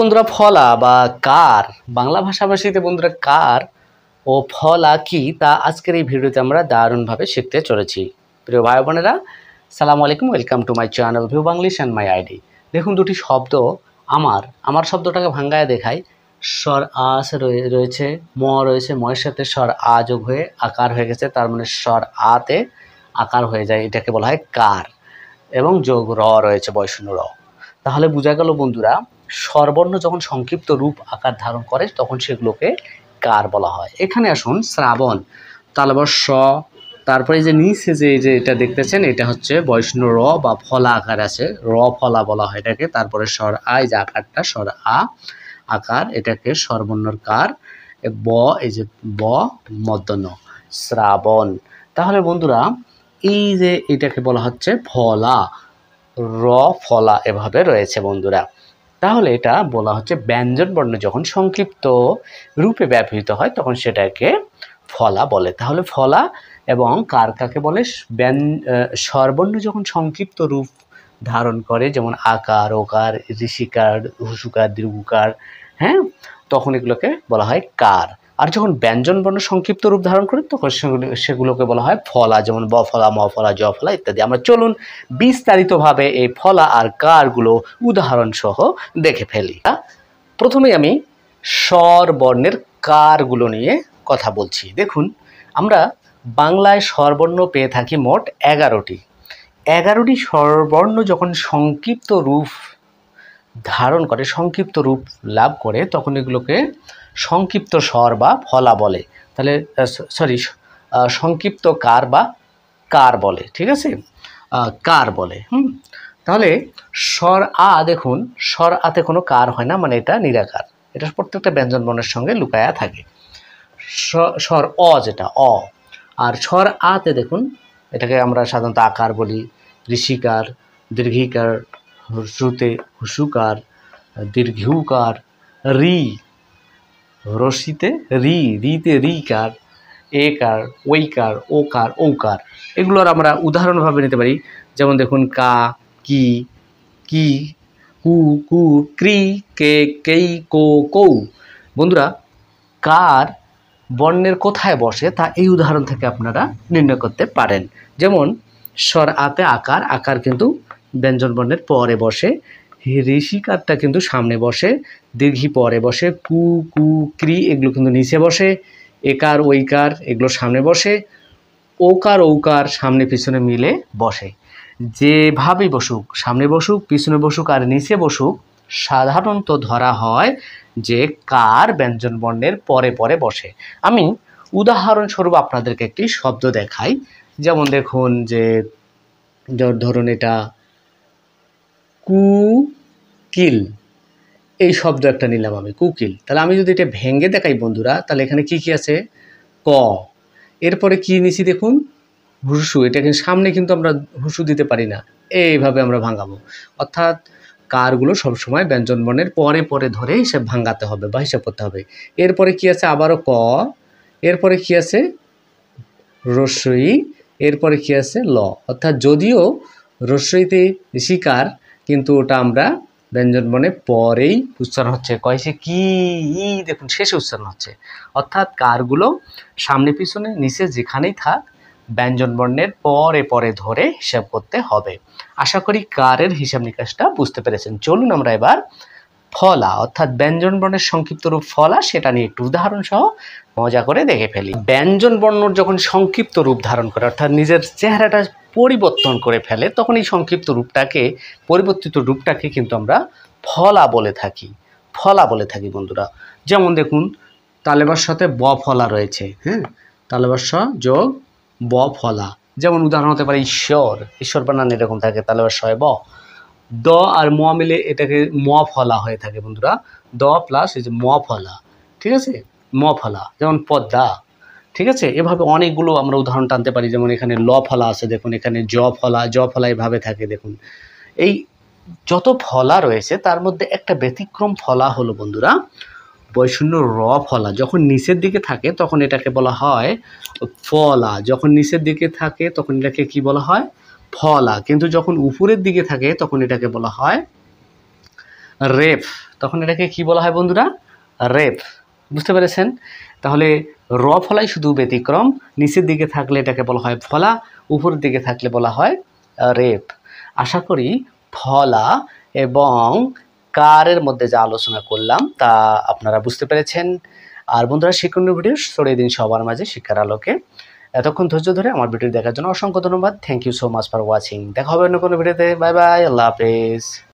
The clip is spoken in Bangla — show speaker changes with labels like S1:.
S1: বন্ধুরা ফলা বা কার বাংলা ভাষাভাষীতে বন্ধুরা কার ও ফলা কি তা আজকের এই ভিডিওতে আমরা দারুণভাবে শিখতে চলেছি প্রিয় ভাই বোনেরা সালাম আলাইকুম welcome to my channel view Banglish and my ID দেখুন দুটি শব্দ আমার আমার শব্দটাকে ভাঙ্গায় দেখায় স্বর আস রয়েছে ম রয়েছে ময়ের সাথে স্বর আ যোগ হয়ে আকার হয়ে গেছে তার মানে স্বর আতে আকার হয়ে যায় এটাকে বলা হয় কার এবং যোগ র রয়েছে বৈষণ্য র তাহলে বোঝা গেল বন্ধুরা স্বরবর্ণ যখন সংক্ষিপ্ত রূপ আকার ধারণ করে তখন সেগুলোকে কার বলা হয় এখানে আসুন শ্রাবণ তালবর্ষ স তারপরে যে নিচে যে যে এটা দেখতেছেন এটা হচ্ছে বৈষ্ণ র বা ফলা আকার আছে র ফলা বলা হয় এটাকে তারপরে স্বর আ এই যে আকারটা স্বর আ আকার এটাকে স্বরবর্ণর কার ব এই যে ব মদন শ্রাবণ তাহলে বন্ধুরা এই যে এটাকে বলা হচ্ছে ফলা র ফলা এভাবে রয়েছে বন্ধুরা তাহলে এটা বলা হচ্ছে ব্যঞ্জন বর্ণ যখন সংক্ষিপ্ত রূপে ব্যবহৃত হয় তখন সেটাকে ফলা বলে তাহলে ফলা এবং কার কাকে বলে ব্যঞ্জ স্বরবর্ণ যখন সংক্ষিপ্ত রূপ ধারণ করে যেমন আকার ওকার ঋষিকার হুসুকার দীর্ঘকার হ্যাঁ তখন এগুলোকে বলা হয় কার আর যখন ব্যঞ্জন বর্ণ সংক্ষিপ্ত রূপ ধারণ করে তখন সেগুলো সেগুলোকে বলা হয় ফলা যেমন ব ফলা ম ফলা জ ফলা ইত্যাদি আমরা চলুন বিস্তারিতভাবে এই ফলা আর কারগুলো উদাহরণসহ দেখে ফেলি প্রথমে আমি স্বর বর্ণের কারগুলো নিয়ে কথা বলছি দেখুন আমরা বাংলায় স্বরবর্ণ পেয়ে থাকি মোট এগারোটি এগারোটি স্বরবর্ণ যখন সংক্ষিপ্ত রূপ ধারণ করে সংক্ষিপ্ত রূপ লাভ করে তখন এগুলোকে সংক্ষিপ্ত স্বর বা ফলা বলে তাহলে সরি সংক্ষিপ্ত কার বা কার বলে ঠিক আছে কার বলে হুম তাহলে স্বর আ দেখুন স্বর আতে কোনো কার হয় না মানে এটা নিরাকার এটা প্রত্যেকটা ব্যঞ্জন বর্ণের সঙ্গে লুকায়া থাকে স্বর অ যেটা অ আর স্বর আতে দেখুন এটাকে আমরা সাধারণত আকার বলি ঋষিকার দীর্ঘিকার শ্রুতে হুসুকার দীর্ঘকার রি রশিতে রি রিতে রি কার এ কার ওই কার ও কার ও কার এগুলোর আমরা উদাহরণভাবে নিতে পারি যেমন দেখুন কা কি কি কু কু ক্রি কে কেই কো কৌ বন্ধুরা কার বর্ণের কোথায় বসে তা এই উদাহরণ থেকে আপনারা নির্ণয় করতে পারেন যেমন স্বর আতে আকার আকার কিন্তু ব্যঞ্জন বর্ণের পরে বসে ঋষিকারটা কিন্তু সামনে বসে দীর্ঘি পরে বসে কু কু ক্রি এগুলো কিন্তু নিচে বসে একার ওইকার এগুলো সামনে বসে ওকার ওকার সামনে পিছনে মিলে বসে যেভাবেই বসুক সামনে বসুক পিছনে বসুক আর নিচে বসুক সাধারণত ধরা হয় যে কার ব্যঞ্জন বর্ণের পরে পরে বসে আমি উদাহরণস্বরূপ আপনাদেরকে একটি শব্দ দেখাই যেমন দেখুন যে ধরুন এটা কুকিল এই শব্দ একটা নিলাম আমি কুকিল তাহলে আমি যদি এটা ভেঙে দেখাই বন্ধুরা তাহলে এখানে কি কি আছে ক এরপরে কি নিছি দেখুন হুসু কিন্তু সামনে কিন্তু আমরা হুসু দিতে পারি না এইভাবে আমরা ভাঙাবো অর্থাৎ কারগুলো সবসময় ব্যঞ্জন বর্ণের পরে পরে ধরে সে ভাঙাতে হবে বা হিসাব করতে হবে এরপরে কি আছে আবারও ক এরপরে কি আছে রসই এরপরে কি আছে ল অর্থাৎ যদিও রসইতে শিকার কিন্তু ওটা আমরা ব্যঞ্জন বর্ণে পরেই উচ্চারণ হচ্ছে কয়েছে কি ই দেখুন শেষে উচ্চারণ হচ্ছে অর্থাৎ কারগুলো সামনে পিছনে নিচে যেখানেই থাক ব্যঞ্জন বর্ণের পরে পরে ধরে হিসাব করতে হবে আশা করি কারের হিসাব নিকাশটা বুঝতে পেরেছেন চলুন আমরা এবার ফলা অর্থাৎ ব্যঞ্জন বর্ণের সংক্ষিপ্ত রূপ ফলা সেটা নিয়ে একটু উদাহরণ সহ মজা করে দেখে ফেলি ব্যঞ্জন বর্ণ যখন সংক্ষিপ্ত রূপ ধারণ করে অর্থাৎ নিজের চেহারাটা পরিবর্তন করে ফেলে তখন এই সংক্ষিপ্ত রূপটাকে পরিবর্তিত রূপটাকে কিন্তু আমরা ফলা বলে থাকি ফলা বলে থাকি বন্ধুরা যেমন দেখুন তালেবার সাথে ব ফলা রয়েছে হ্যাঁ তালেবার স যোগ ব ফলা যেমন উদাহরণ হতে পারে ঈশ্বর ঈশ্বর বানান এরকম থাকে তালেবার সয় ব দ আর ম মিলে এটাকে ম ফলা হয়ে থাকে বন্ধুরা দ প্লাস এই যে ম ফলা ঠিক আছে ম ফলা যেমন পদ্মা ঠিক আছে এভাবে অনেকগুলো আমরা উদাহরণ টানতে পারি যেমন এখানে ল ফলা আছে দেখুন এখানে জ ফলা জ ফলা এভাবে থাকে দেখুন এই যত ফলা রয়েছে তার মধ্যে একটা ব্যতিক্রম ফলা হলো বন্ধুরা বৈষণ্য র ফলা যখন নিচের দিকে থাকে তখন এটাকে বলা হয় ফলা যখন নিচের দিকে থাকে তখন এটাকে কি বলা হয় ফলা কিন্তু যখন উপরের দিকে থাকে তখন এটাকে বলা হয় রেপ তখন এটাকে কি বলা হয় বন্ধুরা রেপ বুঝতে পেরেছেন তাহলে র ফলাই শুধু ব্যতিক্রম নিচের দিকে থাকলে এটাকে বলা হয় ফলা উপরের দিকে থাকলে বলা হয় রেপ আশা করি ফলা এবং কারের মধ্যে যা আলোচনা করলাম তা আপনারা বুঝতে পেরেছেন আর বন্ধুরা শিক্ষণীয় ভিডিও ছড়িয়ে দিন সবার মাঝে শিক্ষার আলোকে এতক্ষণ ধৈর্য ধরে আমার ভিডিও দেখার জন্য অসংখ্য ধন্যবাদ thank you so much for watching দেখা হবে অন্য কোনো ভিডিওতে বাই বাই আল্লাহ হাফেজ